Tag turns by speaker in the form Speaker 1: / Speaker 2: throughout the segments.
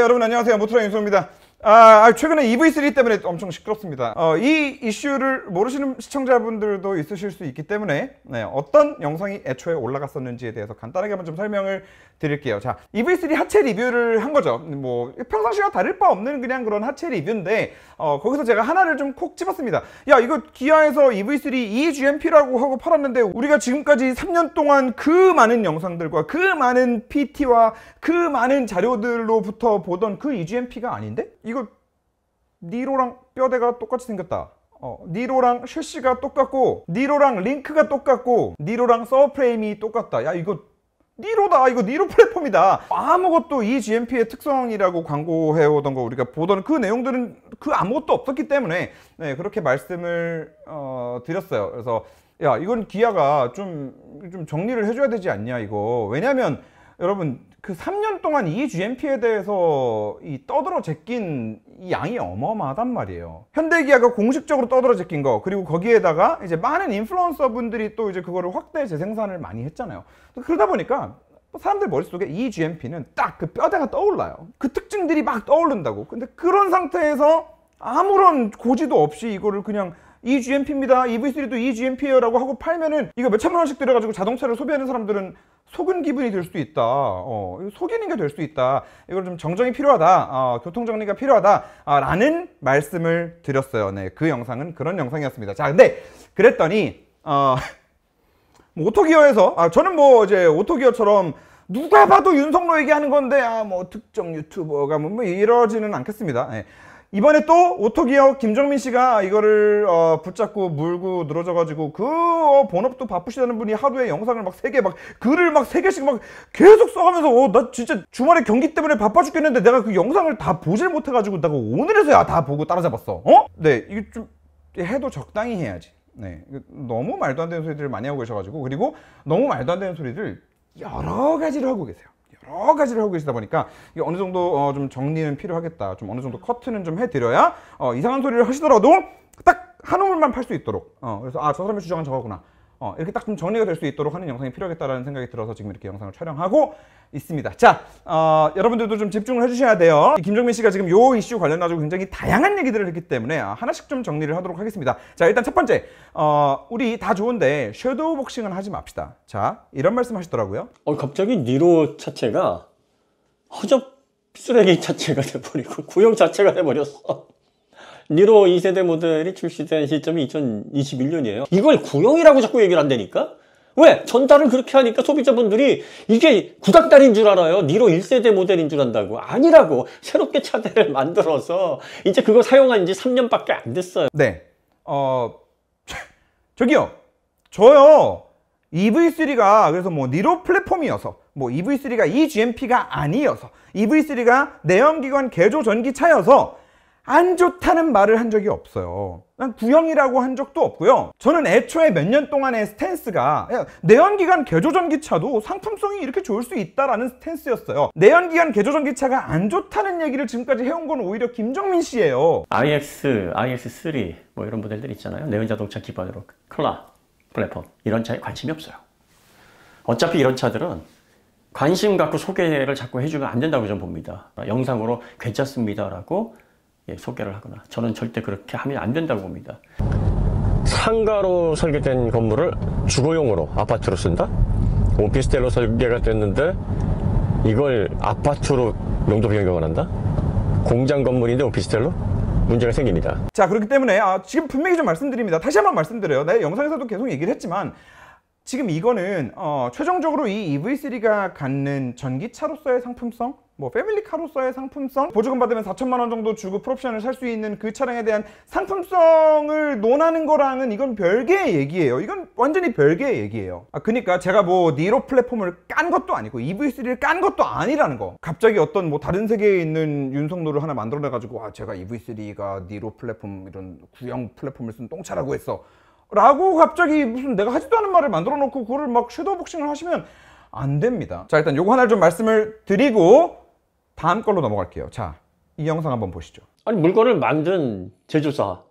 Speaker 1: 네, 여러분 안녕하세요. 모토라 윤소입니다. 아, 아, 최근에 EV3 때문에 엄청 시끄럽습니다. 어, 이 이슈를 모르시는 시청자분들도 있으실 수 있기 때문에 네, 어떤 영상이 애초에 올라갔었는지에 대해서 간단하게 한번 좀 설명을 드릴게요. 자, EV3 하체 리뷰를 한 거죠. 뭐 평상시와 다를 바 없는 그냥 그런 하체 리뷰인데 어, 거기서 제가 하나를 좀 콕 집었습니다. 야, 이거 기아에서 EV3 EGMP라고 하고 팔았는데 우리가 지금까지 3년 동안 그 많은 영상들과 그 많은 PT와 그 많은 자료들로부터 보던 그 EGMP가 아닌데? 니로랑 뼈대가 똑같이 생겼다. 어, 니로랑 쉐시가 똑같고 니로랑 링크가 똑같고 니로랑 서브프레임이 똑같다. 야 이거 니로다 이거 니로 플랫폼이다 아무것도 이 GMP의 특성이라고 광고해오던 거 우리가 보던 그 내용들은 그 아무것도 없었기 때문에 네, 그렇게 말씀을 어, 드렸어요 그래서 야 이건 기아가 좀, 좀 정리를 해줘야 되지 않냐 이거 왜냐면 여러분 그 3년 동안 이 GMP에 대해서 이 떠들어 제낀 이 양이 어마어마하단 말이에요. 현대기아가 공식적으로 떠들어 제낀 거 그리고 거기에다가 이제 많은 인플루언서 분들이 또 이제 그거를 확대 재생산을 많이 했잖아요. 그러다 보니까 사람들 머릿속에 이 GMP는 딱 그 뼈대가 떠올라요. 그 특징들이 막 떠오른다고. 근데 그런 상태에서 아무런 고지도 없이 이거를 그냥 e GMP입니다. EV3도 e GMP예요라고 하고 팔면은 이거 몇천만 원씩 들여가지고 자동차를 소비하는 사람들은 속은 기분이 들 수도 있다. 어, 속이는 게 될 수 있다. 이걸 좀 정정이 필요하다. 어, 교통 정리가 필요하다. 아, 라는 말씀을 드렸어요. 네, 그 영상은 그런 영상이었습니다. 자, 근데 그랬더니 어, 뭐 오토기어에서 아, 저는 뭐 이제 오토기어처럼 누가 봐도 윤석로 얘기하는 건데 아뭐 특정 유튜버가 뭐, 뭐 이러지는 않겠습니다. 예. 이번에 또 오토기어 김정민 씨가 이거를 어, 붙잡고 물고 늘어져가지고 그 어, 본업도 바쁘시다는 분이 하루에 영상을 막 세 개 막 글을 막 세 개씩 막 계속 써가면서 어, 나 진짜 주말에 경기 때문에 바빠 죽겠는데 내가 그 영상을 다 보질 못해가지고 내가 오늘에서야 다 보고 따라잡았어 어? 네이게좀 해도 적당히 해야지 네 너무 말도 안 되는 소리들을 많이 하고 계셔가지고 그리고 너무 말도 안 되는 소리들 여러 가지로 하고 계세요 여러 가지를 하고 계시다 보니까 이게 어느 정도 어, 좀 정리는 필요하겠다. 좀 어느 정도 커트는 좀 해드려야 어, 이상한 소리를 하시더라도 딱한 우물만 팔 수 있도록. 어, 그래서 아 저 사람의 주장은 저거구나. 어, 이렇게 딱 좀 정리가 될 수 있도록 하는 영상이 필요하겠다라는 생각이 들어서 지금 이렇게 영상을 촬영하고 있습니다. 자, 어, 여러분들도 좀 집중을 해주셔야 돼요. 김종민 씨가 지금 요 이슈 관련해가지고 굉장히 다양한 얘기들을 했기 때문에 아, 하나씩 좀 정리를 하도록 하겠습니다. 자, 일단 첫 번째, 어, 우리 다 좋은데 섀도우 복싱은 하지 맙시다. 자, 이런
Speaker 2: 말씀 하시더라고요. 어, 갑자기 니로 자체가 허접 쓰레기 자체가 돼버리고 구형 자체가 돼버렸어. 니로 2세대 모델이 출시된 시점이 2021년이에요 이걸 구형이라고 자꾸 얘기를 한다니까? 왜? 전달을 그렇게 하니까 소비자분들이 이게 구닥다리인 줄 알아요. 니로 1세대 모델인 줄 안다고. 아니라고. 새롭게 차대를 만들어서 이제 그거 사용한 지 3년밖에 안 됐어요. 네. 어... 저기요. 저요. EV3가 그래서
Speaker 1: 뭐 니로 플랫폼이어서 뭐 EV3가 EGMP가 아니어서 EV3가 내연기관 개조 전기차여서 안 좋다는 말을 한 적이 없어요. 난 구형이라고 한 적도 없고요. 저는 애초에 몇 년 동안의 스탠스가 내연기관 개조전기차도 상품성이 이렇게 좋을 수 있다라는 스탠스였어요. 내연기관 개조전기차가 안 좋다는 얘기를 지금까지 해온 건 오히려 김정민 씨예요.
Speaker 2: iX, iX3 뭐 이런 모델들 있잖아요. 내연자동차 기반으로 클라, 플랫폼 이런 차에 관심이 없어요. 어차피 이런 차들은 관심 갖고 소개를 자꾸 해주면 안 된다고 저는 봅니다. 영상으로 괜찮습니다라고 예, 소개를 하거나 저는 절대 그렇게 하면 안 된다고 봅니다. 상가로 설계된 건물을 주거용으로 아파트로 쓴다? 오피스텔로 설계가 됐는데 이걸 아파트로 용도 변경을 한다? 공장 건물인데 오피스텔로? 문제가 생깁니다.
Speaker 1: 자 그렇기 때문에 아, 지금 분명히 좀 말씀드립니다. 다시 한번 말씀드려요. 내 네, 영상에서도 계속 얘기를 했지만 지금 이거는 어, 최종적으로 이 EV3가 갖는 전기차로서의 상품성 뭐 패밀리 카로서의 상품성 보조금 받으면 4천만 원 정도 주고 풀옵션을 살 수 있는 그 차량에 대한 상품성을 논하는 거랑은 이건 별개의 얘기예요 이건 완전히 별개의 얘기예요 아 그니까 제가 뭐 니로 플랫폼을 깐 것도 아니고 EV3를 깐 것도 아니라는 거 갑자기 어떤 뭐 다른 세계에 있는 윤석로를 하나 만들어내 가지고 아 제가 EV3가 니로 플랫폼 이런 구형 플랫폼을 쓴 똥차라고 했어 라고 갑자기 무슨 내가 하지도 않은 말을 만들어 놓고 그거를 막 섀도우 복싱을 하시면 안 됩니다 자 일단 요거 하나를 좀 말씀을 드리고 다음 걸로 넘어갈게요.
Speaker 2: 자, 이 영상 한번 보시죠. 아니 물건을 만든 제조사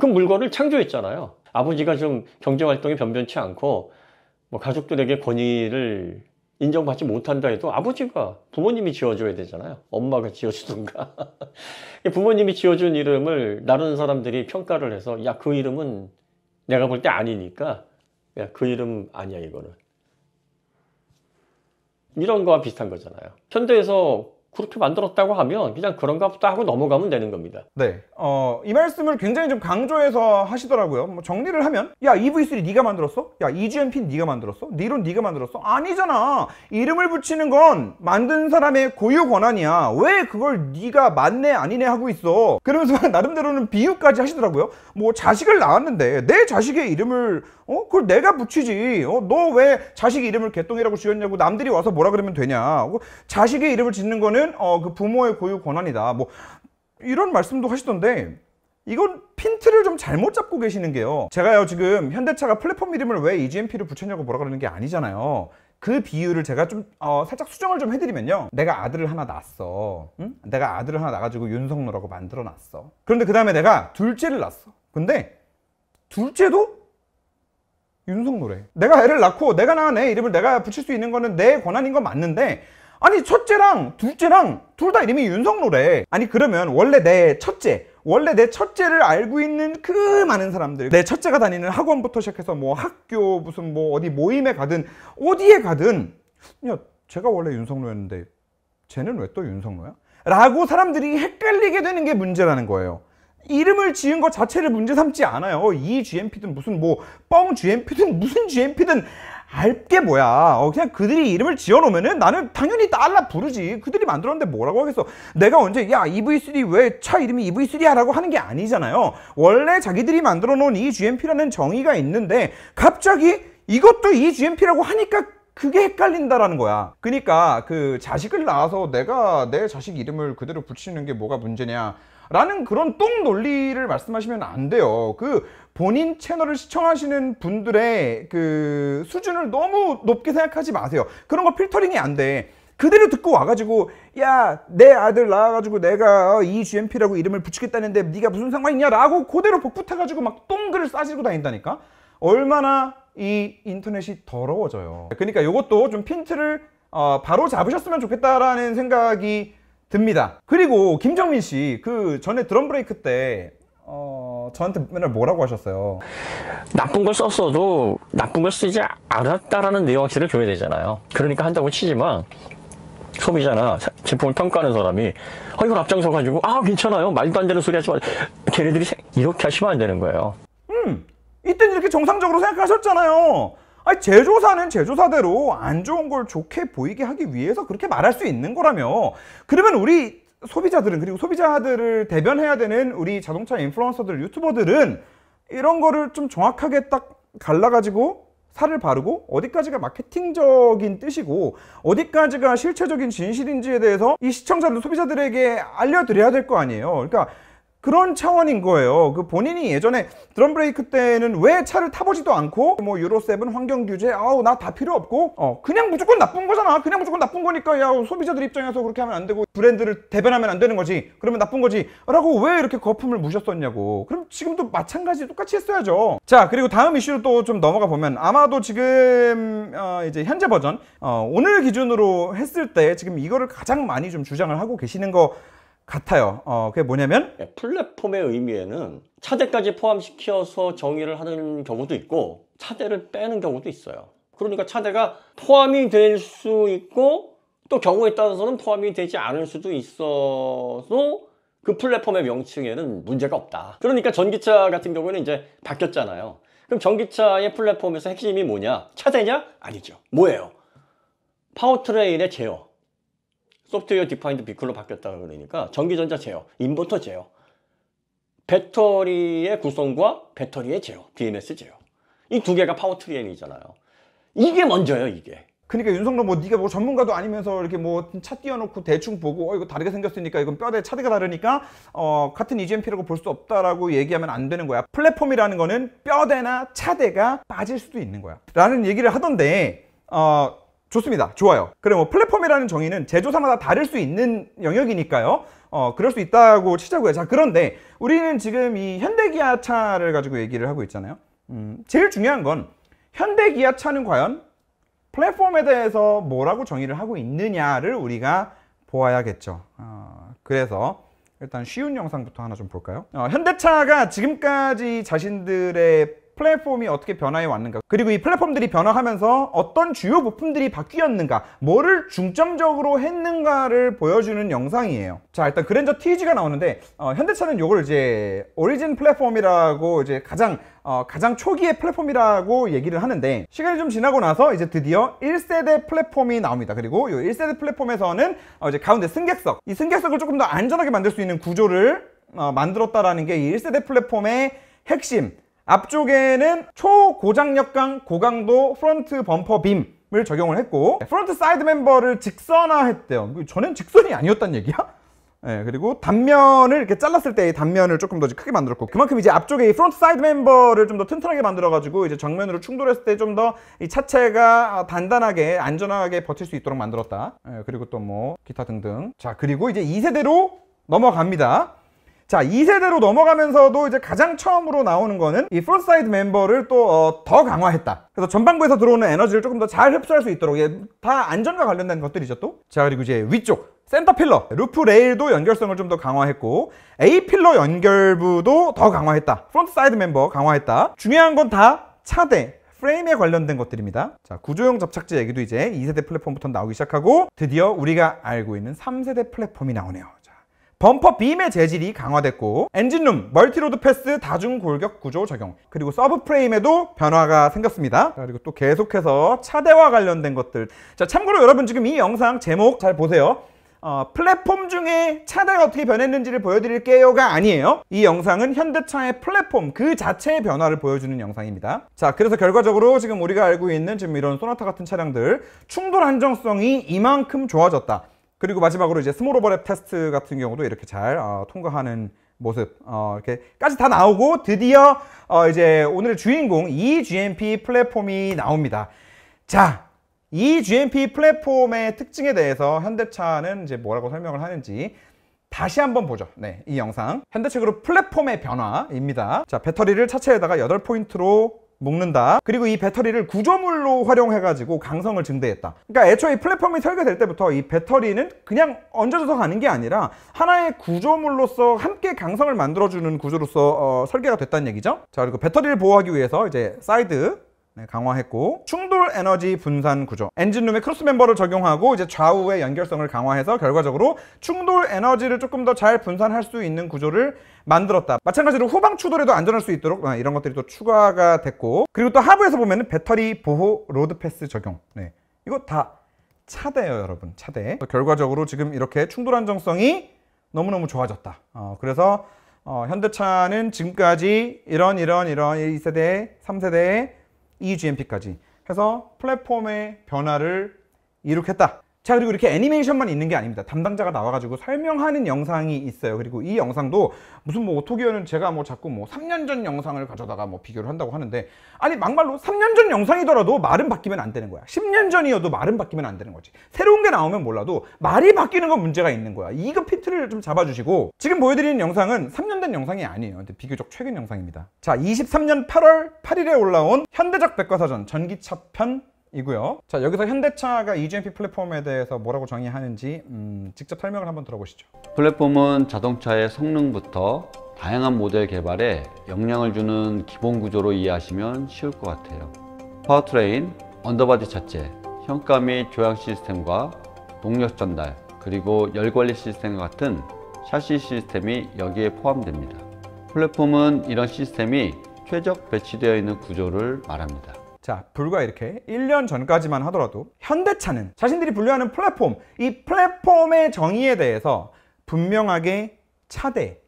Speaker 2: 그 물건을 창조했잖아요. 아버지가 좀 경제 활동이 변변치 않고 뭐 가족들에게 권위를 인정받지 못한다 해도 아버지가 부모님이 지어줘야 되잖아요. 엄마가 지어주든가. 부모님이 지어준 이름을 다른 사람들이 평가를 해서 야 그 이름은 내가 볼 때 아니니까 야그 이름 아니야 이거는. 이런 거와 비슷한 거잖아요. 현대에서 그렇게 만들었다고 하면 그냥 그런가 보다 하고 넘어가면 되는 겁니다. 네.
Speaker 1: 어, 이 말씀을 굉장히 좀 강조해서 하시더라고요. 뭐 정리를 하면 야, EV3 네가 만들었어? 야, EGMP 네가 만들었어? 니론 네가 만들었어? 아니잖아. 이름을 붙이는 건 만든 사람의 고유 권한이야. 왜 그걸 네가 맞네 아니네 하고 있어. 그러면서 나름대로는 비유까지 하시더라고요. 뭐 자식을 낳았는데 내 자식의 이름을 어, 그걸 내가 붙이지. 어, 너 왜 자식 이름을 개똥이라고 지었냐고 남들이 와서 뭐라 그러면 되냐. 어, 자식의 이름을 짓는 거는 있는 어, 그 부모의 고유 권한이다. 뭐 이런 말씀도 하시던데 이건 핀트를 좀 잘못 잡고 계시는 게요. 제가요 지금 현대차가 플랫폼 이름을 왜 EGMP를 붙였냐고 뭐라 그러는 게 아니잖아요. 그 비유를 제가 좀 어, 살짝 수정을 좀 해드리면요 내가 아들을 하나 낳았어 응? 내가 아들을 하나 낳아가지고 윤석노라고 만들어놨어 그런데 그 다음에 내가 둘째를 낳았어 근데 둘째도 윤석노래 내가 애를 낳고 내가 낳은 애 이름을 내가 붙일 수 있는 거는 내 권한인 건 맞는데 아니 첫째랑 둘째랑 둘 다 이름이 윤석로래 아니 그러면 원래 내 첫째 원래 내 첫째를 알고 있는 그 많은 사람들 내 첫째가 다니는 학원부터 시작해서 뭐 학교 무슨 뭐 어디 모임에 가든 어디에 가든 야 제가 원래 윤석로였는데 쟤는 왜 또 윤석로야? 라고 사람들이 헷갈리게 되는 게 문제라는 거예요 이름을 지은 것 자체를 문제 삼지 않아요. 이 GMP든 무슨 뭐 뻥 GMP든 무슨 GMP든 알게 뭐야 어, 그냥 그들이 이름을 지어놓으면은 나는 당연히 달라 부르지 그들이 만들었는데 뭐라고 하겠어 내가 언제 야 EV3 왜 차 이름이 EV3야 라고 하는 게 아니잖아요 원래 자기들이 만들어 놓은 이 g m p 라는 정의가 있는데 갑자기 이것도 이 g m p 라고 하니까 그게 헷갈린다라는 거야 그러니까 그 자식을 낳아서 내가 내 자식 이름을 그대로 붙이는 게 뭐가 문제냐 라는 그런 똥 논리를 말씀하시면 안 돼요. 그 본인 채널을 시청하시는 분들의 그 수준을 너무 높게 생각하지 마세요. 그런 거 필터링이 안 돼. 그대로 듣고 와가지고 야 내 아들 낳아가지고 내가 이 어, e GMP라고 이름을 붙이겠다는데 네가 무슨 상관이냐라고 그대로 복붙해가지고 막 똥글을 싸지고 다닌다니까 얼마나 이 인터넷이 더러워져요. 그러니까 이것도 좀 핀트를 어, 바로 잡으셨으면 좋겠다라는 생각이 듭니다. 그리고 김정민 씨 그 전에 드럼 브레이크 때 어, 저한테 맨날 뭐라고 하셨어요?
Speaker 2: 나쁜 걸 썼어도 나쁜 걸 쓰지 않았다라는 뉘앙스를 줘야 되잖아요. 그러니까 한다고 치지만 소비자나 제품을 평가하는 사람이 어 이걸 앞장서 가지고 아 괜찮아요 말도 안 되는 소리 하지 마 걔네들이 이렇게 하시면 안 되는 거예요 음
Speaker 1: 이때 는 이렇게 정상적으로 생각하셨잖아요 아니 제조사는 제조사대로 안 좋은 걸 좋게 보이게 하기 위해서 그렇게 말할 수 있는 거라며 그러면 우리 소비자들은 그리고 소비자들을 대변해야 되는 우리 자동차 인플루언서들 유튜버들은 이런 거를 좀 정확하게 딱 갈라가지고 살을 바르고 어디까지가 마케팅적인 뜻이고 어디까지가 실체적인 진실인지에 대해서 이 시청자들 소비자들에게 알려드려야 될 거 아니에요 그러니까 그런 차원인 거예요. 그 본인이 예전에 드럼 브레이크 때는 왜 차를 타보지도 않고 뭐 유로 7 환경 규제 아우 나 다 필요 없고 어 그냥 무조건 나쁜 거잖아. 그냥 무조건 나쁜 거니까 야 소비자들 입장에서 그렇게 하면 안 되고 브랜드를 대변하면 안 되는 거지. 그러면 나쁜 거지라고 왜 이렇게 거품을 무셨었냐고. 그럼 지금도 마찬가지 똑같이 했어야죠. 자 그리고 다음 이슈로 또 좀 넘어가 보면 아마도 지금 어, 이제 현재 버전 어, 오늘 기준으로 했을 때 지금 이거를 가장 많이 좀 주장을 하고 계시는 거.
Speaker 2: 같아요. 어, 그게 뭐냐면 네, 플랫폼의 의미에는 차대까지 포함시켜서 정의를 하는 경우도 있고 차대를 빼는 경우도 있어요. 그러니까 차대가 포함이 될 수 있고 또 경우에 따라서는 포함이 되지 않을 수도 있어서 그 플랫폼의 명칭에는 문제가 없다. 그러니까 전기차 같은 경우에는 이제 바뀌었잖아요. 그럼 전기차의 플랫폼에서 핵심이 뭐냐? 차대냐? 아니죠. 뭐예요? 파워트레인의 제어. 소프트웨어 디파인드 비클로 바뀌었다 그러니까 전기전자 제어, 인버터 제어, 배터리의 구성과 배터리의 제어, BMS 제어 이 두 개가 파워트리엔이잖아요 이게 먼저예요 이게
Speaker 1: 그러니까 윤석열 뭐 네가 뭐 전문가도 아니면서 이렇게 뭐차 띄워놓고 대충 보고 어 이거 다르게 생겼으니까 이건 뼈대 차대가 다르니까 어 같은 EGMP라고 볼 수 없다라고 얘기하면 안 되는 거야 플랫폼이라는 거는 뼈대나 차대가 빠질 수도 있는 거야 라는 얘기를 하던데 어 좋습니다. 좋아요. 그럼 뭐 플랫폼이라는 정의는 제조사마다 다를 수 있는 영역이니까요. 어, 그럴 수 있다고 치자고요. 자, 그런데 우리는 지금 이 현대기아차를 가지고 얘기를 하고 있잖아요. 음, 제일 중요한 건 현대기아차는 과연 플랫폼에 대해서 뭐라고 정의를 하고 있느냐를 우리가 보아야겠죠. 어, 그래서 일단 쉬운 영상부터 하나 좀 볼까요? 어, 현대차가 지금까지 자신들의 플랫폼이 어떻게 변화해 왔는가 그리고 이 플랫폼들이 변화하면서 어떤 주요 부품들이 바뀌었는가 뭐를 중점적으로 했는가를 보여주는 영상이에요 자 일단 그랜저 TG가 나오는데 어, 현대차는 이걸 이제 오리진 플랫폼이라고 이제 가장 어, 가장 초기의 플랫폼이라고 얘기를 하는데 시간이 좀 지나고 나서 이제 드디어 1세대 플랫폼이 나옵니다 그리고 이 1세대 플랫폼에서는 어, 이제 가운데 승객석 이 승객석을 조금 더 안전하게 만들 수 있는 구조를 어, 만들었다라는 게 이 1세대 플랫폼의 핵심 앞쪽에는 초고장력강 고강도 프론트 범퍼 빔을 적용을 했고 프론트 사이드 멤버를 직선화했대요. 뭐 저는 직선이 아니었단 얘기야? 네, 그리고 단면을 이렇게 잘랐을 때의 단면을 조금 더 크게 만들었고 그만큼 이제 앞쪽에 이 프론트 사이드 멤버를 좀 더 튼튼하게 만들어가지고 이제 정면으로 충돌했을 때 좀 더 이 차체가 단단하게 안전하게 버틸 수 있도록 만들었다. 네, 그리고 또 뭐 기타 등등. 자 그리고 이제 2세대로 넘어갑니다. 자 2세대로 넘어가면서도 이제 가장 처음으로 나오는 거는 이 프론트사이드 멤버를 또더 어, 강화했다 그래서 전방부에서 들어오는 에너지를 조금 더 잘 흡수할 수 있도록 예, 다 안전과 관련된 것들이죠 또자 그리고 이제 위쪽 센터 필러, 루프 레일도 연결성을 좀 더 강화했고 A 필러 연결부도 더 강화했다 프론트 사이드 멤버 강화했다 중요한 건 다 차대, 프레임에 관련된 것들입니다 자 구조형 접착제 얘기도 이제 2세대 플랫폼부터 나오기 시작하고 드디어 우리가 알고 있는 3세대 플랫폼이 나오네요 범퍼 빔의 재질이 강화됐고 엔진룸, 멀티로드 패스 다중 골격 구조 적용 그리고 서브 프레임에도 변화가 생겼습니다 그리고 또 계속해서 차대와 관련된 것들 자 참고로 여러분 지금 이 영상 제목 잘 보세요 어, 플랫폼 중에 차대가 어떻게 변했는지를 보여드릴게요가 아니에요. 이 영상은 현대차의 플랫폼 그 자체의 변화를 보여주는 영상입니다. 자, 그래서 결과적으로 지금 우리가 알고 있는 지금 이런 소나타 같은 차량들 충돌 안정성이 이만큼 좋아졌다. 그리고 마지막으로 이제 스몰 오버랩 테스트 같은 경우도 이렇게 잘 어, 통과하는 모습 어, 이렇게까지 다 나오고 드디어 어, 이제 오늘의 주인공 EGMP 플랫폼이 나옵니다. 자, EGMP 플랫폼의 특징에 대해서 현대차는 이제 뭐라고 설명을 하는지 다시 한번 보죠. 네, 이 영상 현대차 그룹 플랫폼의 변화입니다. 자, 배터리를 차체에다가 8포인트로 묶는다. 그리고 이 배터리를 구조물로 활용해가지고 강성을 증대했다. 그러니까 애초에 이 플랫폼이 설계될 때부터 이 배터리는 그냥 얹어져서 가는 게 아니라 하나의 구조물로서 함께 강성을 만들어주는 구조로서 어, 설계가 됐다는 얘기죠. 자 그리고 배터리를 보호하기 위해서 이제 사이드 네, 강화했고 충돌 에너지 분산 구조 엔진룸의 크로스 멤버를 적용하고 이제 좌우의 연결성을 강화해서 결과적으로 충돌 에너지를 조금 더 잘 분산할 수 있는 구조를 만들었다 마찬가지로 후방 추돌에도 안전할 수 있도록 아, 이런 것들이 또 추가가 됐고 그리고 또 하부에서 보면 배터리 보호 로드 패스 적용 네. 이거 다 차대예요 여러분 차대 결과적으로 지금 이렇게 충돌 안정성이 너무너무 좋아졌다 어, 그래서 어, 현대차는 지금까지 이런 이런 이런 1세대 3세대 EUGMP까지 해서 플랫폼의 변화를 이룩했다. 자 그리고 이렇게 애니메이션만 있는 게 아닙니다 담당자가 나와가지고 설명하는 영상이 있어요 그리고 이 영상도 무슨 뭐 오토기어는 제가 뭐 자꾸 뭐 3년 전 영상을 가져다가 뭐 비교를 한다고 하는데 아니 막말로 3년 전 영상이더라도 말은 바뀌면 안 되는 거야 10년 전이어도 말은 바뀌면 안 되는 거지 새로운 게 나오면 몰라도 말이 바뀌는 건 문제가 있는 거야 이급 그 피트를 좀 잡아주시고 지금 보여드리는 영상은 3년 된 영상이 아니에요 근데 비교적 최근 영상입니다 자 23년 8월 8일에 올라온 현대적 백과사전 전기차 편 이고요. 자 여기서 현대차가 EGMP 플랫폼에 대해서 뭐라고 정의하는지 음, 직접 설명을 한번 들어보시죠.
Speaker 2: 플랫폼은 자동차의 성능부터 다양한 모델 개발에 영향을 주는 기본 구조로 이해하시면 쉬울 것 같아요. 파워트레인, 언더바디 차체, 현가 및 조향 시스템과 동력 전달, 그리고 열관리 시스템 같은 샤시 시스템이 여기에 포함됩니다. 플랫폼은 이런 시스템이 최적 배치되어 있는 구조를 말합니다.
Speaker 1: 자, 불과 이렇게 1년 전까지만 하더라도 현대차는 자신들이 분류하는 플랫폼, 이 플랫폼의 정의에 대해서 분명하게 차대,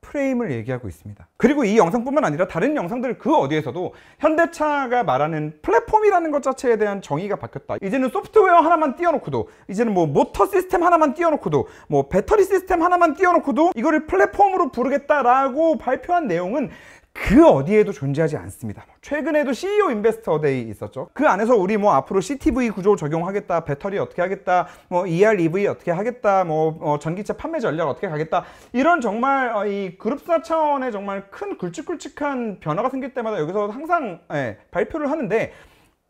Speaker 1: 프레임을 얘기하고 있습니다. 그리고 이 영상뿐만 아니라 다른 영상들 그 어디에서도 현대차가 말하는 플랫폼이라는 것 자체에 대한 정의가 바뀌었다. 이제는 소프트웨어 하나만 띄워놓고도 이제는 뭐 모터 시스템 하나만 띄워놓고도 뭐 배터리 시스템 하나만 띄워놓고도 이거를 플랫폼으로 부르겠다라고 발표한 내용은 그 어디에도 존재하지 않습니다. 최근에도 CEO 인베스터 데이 있었죠. 그 안에서 우리 뭐 앞으로 CTV 구조 적용하겠다, 배터리 어떻게 하겠다, 뭐 ER EV 어떻게 하겠다, 뭐 어, 전기차 판매 전략 어떻게 가겠다 이런 정말 어, 이 그룹사 차원의 정말 큰 굵직굵직한 변화가 생길 때마다 여기서 항상 예, 발표를 하는데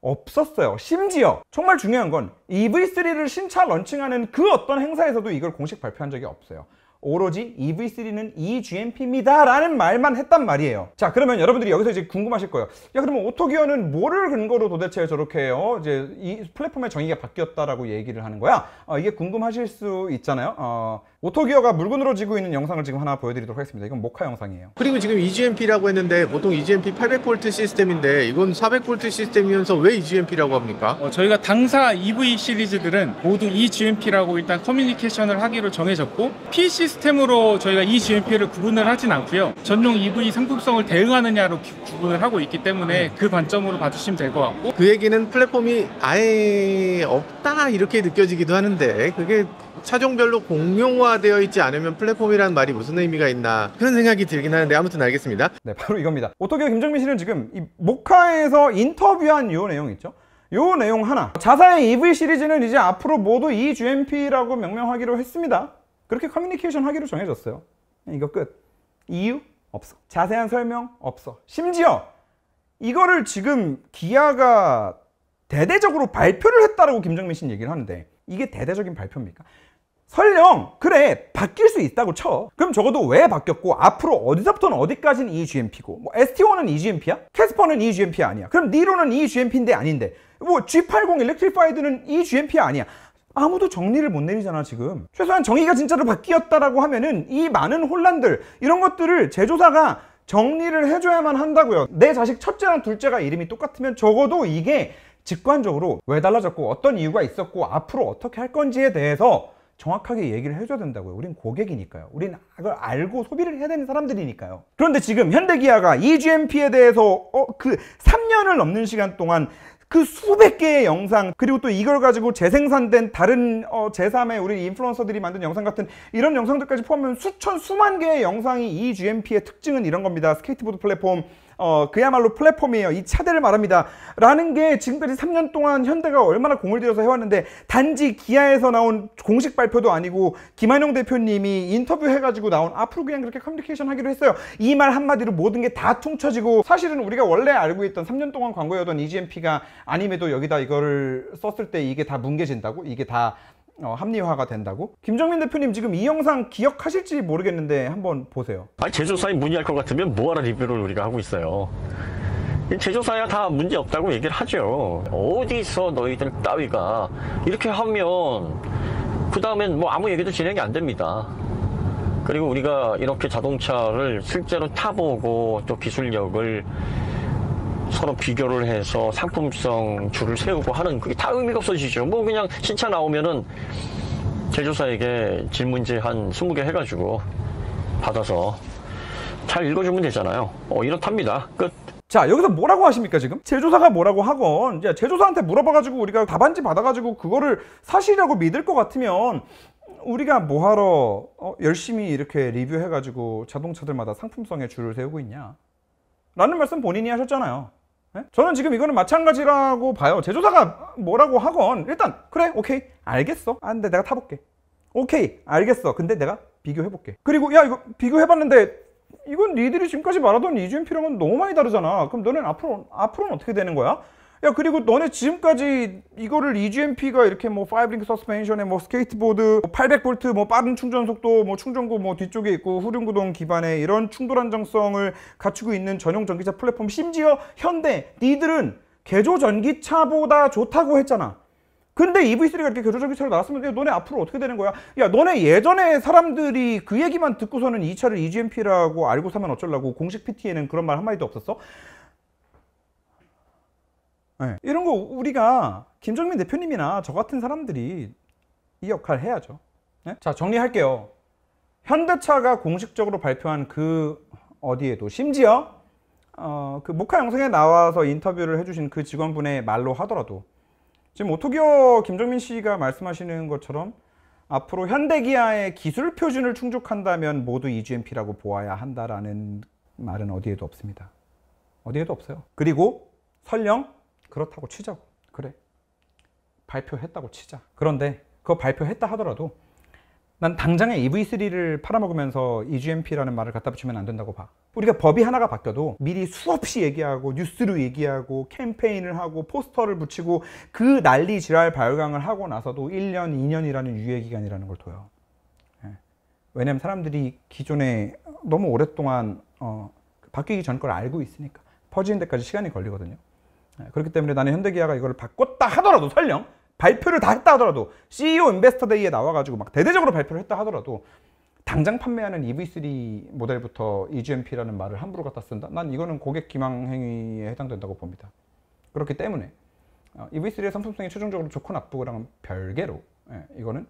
Speaker 1: 없었어요. 심지어 정말 중요한 건 EV3를 신차 런칭하는 그 어떤 행사에서도 이걸 공식 발표한 적이 없어요. 오로지 EV3는 EGMP입니다 라는 말만 했단 말이에요 자 그러면 여러분들이 여기서 이제 궁금하실 거예요 야 그러면 오토기어는 뭐를 근거로 도대체 저렇게 해요 어, 이제 이 플랫폼의 정의가 바뀌었다라고 얘기를 하는 거야 어, 이게 궁금하실 수 있잖아요 어, 오토기어가 물건으로 지고 있는 영상을 지금 하나 보여드리도록 하겠습니다. 이건 모카 영상이에요.
Speaker 2: 그리고 지금 EGMP라고 했는데 보통 EGMP 800V 시스템인데 이건 400V 시스템이면서 왜 EGMP라고 합니까? 어, 저희가 당사 EV 시리즈들은 모두 EGMP라고 일단 커뮤니케이션을 하기로 정해졌고 P 시스템으로 저희가 EGMP를 구분을 하진 않고요. 전용 EV 상품성을 대응하느냐로 구분을 하고 있기 때문에 음. 그 관점으로 봐주시면 될 것 같고 그 얘기는 플랫폼이 아예 없다 이렇게 느껴지기도 하는데 그게 차종별로 공용화되어 있지 않으면 플랫폼이라는 말이 무슨 의미가 있나 그런 생각이 들긴 하는데 아무튼 알겠습니다 네 바로 이겁니다 오토기어 김정민 씨는
Speaker 1: 지금 이 모카에서 인터뷰한 요 내용 있죠 요 내용 하나 자사의 EV 시리즈는 이제 앞으로 모두 EGMP라고 명명하기로 했습니다 그렇게 커뮤니케이션 하기로 정해졌어요 네, 이거 끝 이유? 없어 자세한 설명? 없어 심지어 이거를 지금 기아가 대대적으로 발표를 했다라고 김정민 씨는 얘기를 하는데 이게 대대적인 발표입니까? 설령 그래 바뀔 수 있다고 쳐 그럼 적어도 왜 바뀌었고 앞으로 어디서부터는 어디까지는 EGMP고 뭐 ST1은 EGMP야? 캐스퍼는 EGMP 아니야 그럼 니로는 EGMP인데 아닌데 뭐 G80 일렉트리파이드는 EGMP 아니야 아무도 정리를 못 내리잖아 지금 최소한 정의가 진짜로 바뀌었다라고 하면은 이 많은 혼란들 이런 것들을 제조사가 정리를 해줘야만 한다고요 내 자식 첫째랑 둘째가 이름이 똑같으면 적어도 이게 직관적으로 왜 달라졌고 어떤 이유가 있었고 앞으로 어떻게 할 건지에 대해서 정확하게 얘기를 해줘야 된다고요. 우린 고객이니까요. 우린 그걸 알고 소비를 해야 되는 사람들이니까요. 그런데 지금 현대기아가 EGMP에 대해서 어, 그 3년을 넘는 시간 동안 그 수백 개의 영상 그리고 또 이걸 가지고 재생산된 다른 어, 제3의 우리 인플루언서들이 만든 영상 같은 이런 영상들까지 포함하면 수천 수만 개의 영상이 EGMP의 특징은 이런 겁니다. 스케이트보드 플랫폼 어, 그야말로 플랫폼이에요. 이 차대를 말합니다. 라는 게 지금까지 3년 동안 현대가 얼마나 공을 들여서 해왔는데 단지 기아에서 나온 공식 발표도 아니고 김한용 대표님이 인터뷰 해가지고 나온 앞으로 그냥 그렇게 커뮤니케이션 하기로 했어요. 이 말 한마디로 모든 게 다 퉁쳐지고 사실은 우리가 원래 알고 있던 3년 동안 광고였던 EGMP가 아님에도 여기다 이거를 썼을 때 이게 다 뭉개진다고? 이게 다 어, 합리화가 된다고? 김정민 대표님 지금 이 영상 기억하실지 모르겠는데 한번 보세요.
Speaker 2: 아니 제조사에 문의할 것 같으면 뭐하러 리뷰를 우리가 하고 있어요. 제조사야 다 문제 없다고 얘기를 하죠. 어디서 너희들 따위가 이렇게 하면 그 다음엔 뭐 아무 얘기도 진행이 안 됩니다. 그리고 우리가 이렇게 자동차를 실제로 타보고 또 기술력을 서로 비교를 해서 상품성 줄을 세우고 하는 그게 다 의미가 없어지죠. 뭐 그냥 신차 나오면은 제조사에게 질문지 한 20개 해가지고 받아서 잘 읽어주면 되잖아요. 어, 이렇답니다. 끝. 자
Speaker 1: 여기서 뭐라고 하십니까 지금? 제조사가 뭐라고 하건 이제 제조사한테 물어봐가지고 우리가 답안지 받아가지고 그거를 사실이라고 믿을 것 같으면 우리가 뭐하러 어, 열심히 이렇게 리뷰해가지고 자동차들마다 상품성에 줄을 세우고 있냐 라는 말씀 본인이 하셨잖아요 예? 저는 지금 이거는 마찬가지라고 봐요 제조사가 뭐라고 하건 일단 그래 오케이 알겠어 아 근데 내가 타볼게 오케이 알겠어 근데 내가 비교해볼게 그리고 야 이거 비교해봤는데 이건 니들이 지금까지 말하던 이주임 필요은 너무 많이 다르잖아 그럼 너는 앞으로, 앞으로는 어떻게 되는 거야? 야 그리고 너네 지금까지 이거를 EGMP가 이렇게 뭐 5링크 서스펜션에 뭐 스케이트보드 800V 뭐, 뭐 빠른 충전 속도 뭐 충전구 뭐 뒤쪽에 있고 후륜구동 기반에 이런 충돌 안정성을 갖추고 있는 전용 전기차 플랫폼 심지어 현대 니들은 개조 전기차보다 좋다고 했잖아 근데 EV3가 이렇게 개조 전기차로 나왔으면 야, 너네 앞으로 어떻게 되는 거야? 야 너네 예전에 사람들이 그 얘기만 듣고서는 이 차를 EGMP라고 알고 사면 어쩌려고 공식 PT에는 그런 말 한마디도 없었어? 네. 이런 거 우리가 김정민 대표님이나 저 같은 사람들이 이 역할 해야죠. 네? 자 정리할게요. 현대차가 공식적으로 발표한 그 어디에도 심지어 어, 그 모카 영상에 나와서 인터뷰를 해주신 그 직원분의 말로 하더라도 지금 오토기어 김종민 씨가 말씀하시는 것처럼 앞으로 현대기아의 기술 표준을 충족한다면 모두 EGMP라고 보아야 한다라는 말은 어디에도 없습니다. 어디에도 없어요. 그리고 설령 그렇다고 치자고. 그래. 발표했다고 치자. 그런데 그거 발표했다 하더라도 난 당장에 EV3를 팔아먹으면서 EGMP라는 말을 갖다 붙이면 안 된다고 봐. 우리가 법이 하나가 바뀌어도 미리 수없이 얘기하고 뉴스로 얘기하고 캠페인을 하고 포스터를 붙이고 그 난리 지랄 발광을 하고 나서도 1년, 2년이라는 유예 기간이라는 걸 둬요. 예. 왜냐면 사람들이 기존에 너무 오랫동안 어, 바뀌기 전 걸 알고 있으니까 퍼지는 데까지 시간이 걸리거든요. 네, 그렇기 때문에 나는 현대기아가 이걸 바꿨다 하더라도 설령 발표를 다 했다 하더라도 CEO 인베스터 데이에 나와가지고 막 대대적으로 발표를 했다 하더라도 당장 판매하는 EV3 모델부터 EGMP라는 말을 함부로 갖다 쓴다? 난 이거는 고객 기망 행위에 해당된다고 봅니다. 그렇기 때문에 어, EV3의 상품성이 최종적으로 좋고 나쁘고랑 별개로 예, 이거는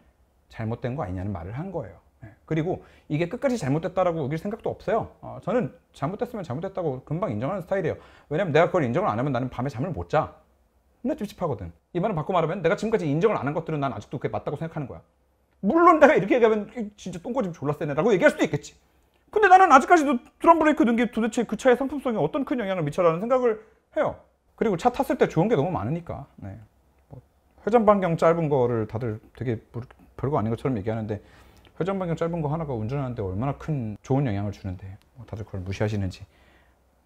Speaker 1: 잘못된 거 아니냐는 말을 한 거예요. 예, 그리고 이게 끝까지 잘못됐다라고 우길 생각도 없어요. 어, 저는 잘못됐으면 잘못됐다고 금방 인정하는 스타일이에요. 왜냐면 내가 그걸 인정을 안 하면 나는 밤에 잠을 못 자. 근데 찝찝하거든. 이 말을 바꿔 말하면 내가 지금까지 인정을 안 한 것들은 난 아직도 그게 맞다고 생각하는 거야. 물론 내가 이렇게 얘기하면 진짜 똥꼬집 졸라 세네라고 얘기할 수도 있겠지. 근데 나는 아직까지도 드럼 브레이크 는게 도대체 그 차의 상품성에 어떤 큰 영향을 미쳐라는 생각을 해요. 그리고 차 탔을 때 좋은 게 너무 많으니까. 네. 뭐 회전 반경 짧은 거를 다들 되게 별거 아닌 것처럼 얘기하는데 회전 반경 짧은 거 하나가 운전하는데 얼마나 큰 좋은 영향을 주는데 뭐 다들 그걸 무시하시는지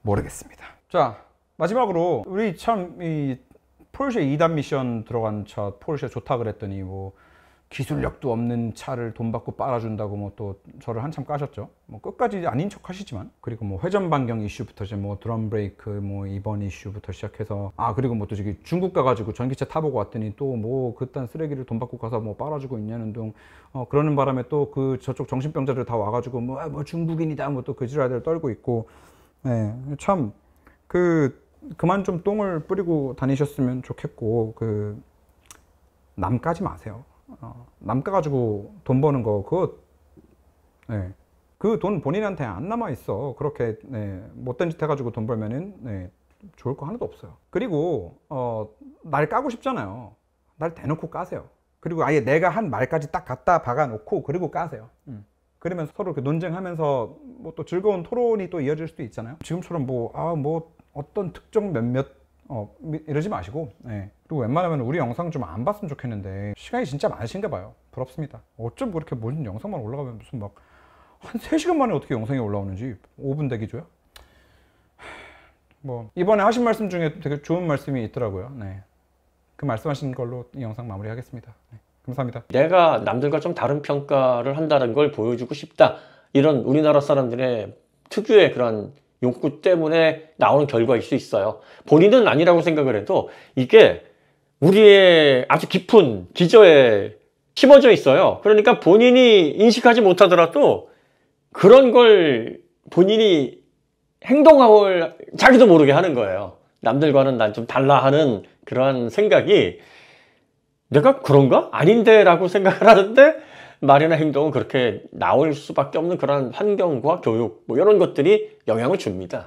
Speaker 1: 모르겠습니다. 자 마지막으로 우리 참이 포르쉐 2단 미션 들어간 차 포르쉐 좋다 그랬더니 뭐 기술력도 없는 차를 돈 받고 빨아준다고 뭐 또 저를 한참 까셨죠. 뭐 끝까지 아닌 척 하시지만 그리고 뭐 회전 반경 이슈부터 이제 뭐 드럼 브레이크 뭐 이번 이슈부터 시작해서 아 그리고 뭐또 저기 중국 가가지고 전기차 타보고 왔더니 또 뭐 그딴 쓰레기를 돈 받고 가서 뭐 빨아주고 있냐는 둥 어, 그러는 바람에 또 그 저쪽 정신병자들 다 와가지고 뭐, 아, 뭐 중국인이다 뭐 또 그지랄들 떨고 있고 예 참그 네, 그만 좀 똥을 뿌리고 다니셨으면 좋겠고 그 남까지 마세요. 어, 남가 가지고 돈 버는 거 그거 네. 그돈 본인한테 안 남아 있어. 그렇게 네, 못된 짓 해가지고 돈 벌면은 네, 좋을 거 하나도 없어요. 그리고 어, 날 까고 싶잖아요. 날 대놓고 까세요. 그리고 아예 내가 한 말까지 딱 갖다 박아놓고 그리고 까세요. 음. 그러면 서로 그 논쟁하면서 뭐또 즐거운 토론이 또 이어질 수도 있잖아요. 지금처럼 뭐, 아, 뭐 어떤 특정 몇몇 어, 이러지 마시고 네. 그리고 웬만하면 우리 영상 좀 안 봤으면 좋겠는데 시간이 진짜 많으신가 봐요 부럽습니다 어쩜 그렇게 뭔 영상만 올라가면 무슨 막 한 3시간 만에 어떻게 영상이 올라오는지 5분 대기줘요? 뭐 이번에 하신 말씀 중에 되게 좋은 말씀이 있더라고요 네. 그 말씀하신 걸로 이 영상 마무리하겠습니다 네.
Speaker 2: 감사합니다 내가 남들과 좀 다른 평가를 한다는 걸 보여주고 싶다 이런 우리나라 사람들의 특유의 그런 욕구 때문에 나오는 결과일 수 있어요. 본인은 아니라고 생각을 해도 이게 우리의 아주 깊은 기저에 심어져 있어요. 그러니까 본인이 인식하지 못하더라도 그런 걸 본인이 행동하고 자기도 모르게 하는 거예요. 남들과는 난 좀 달라 하는 그러한 생각이 내가 그런가? 아닌데 라고 생각을 하는데 말이나 행동은 그렇게 나올 수밖에 없는 그런 환경과 교육 뭐 이런 것들이 영향을 줍니다.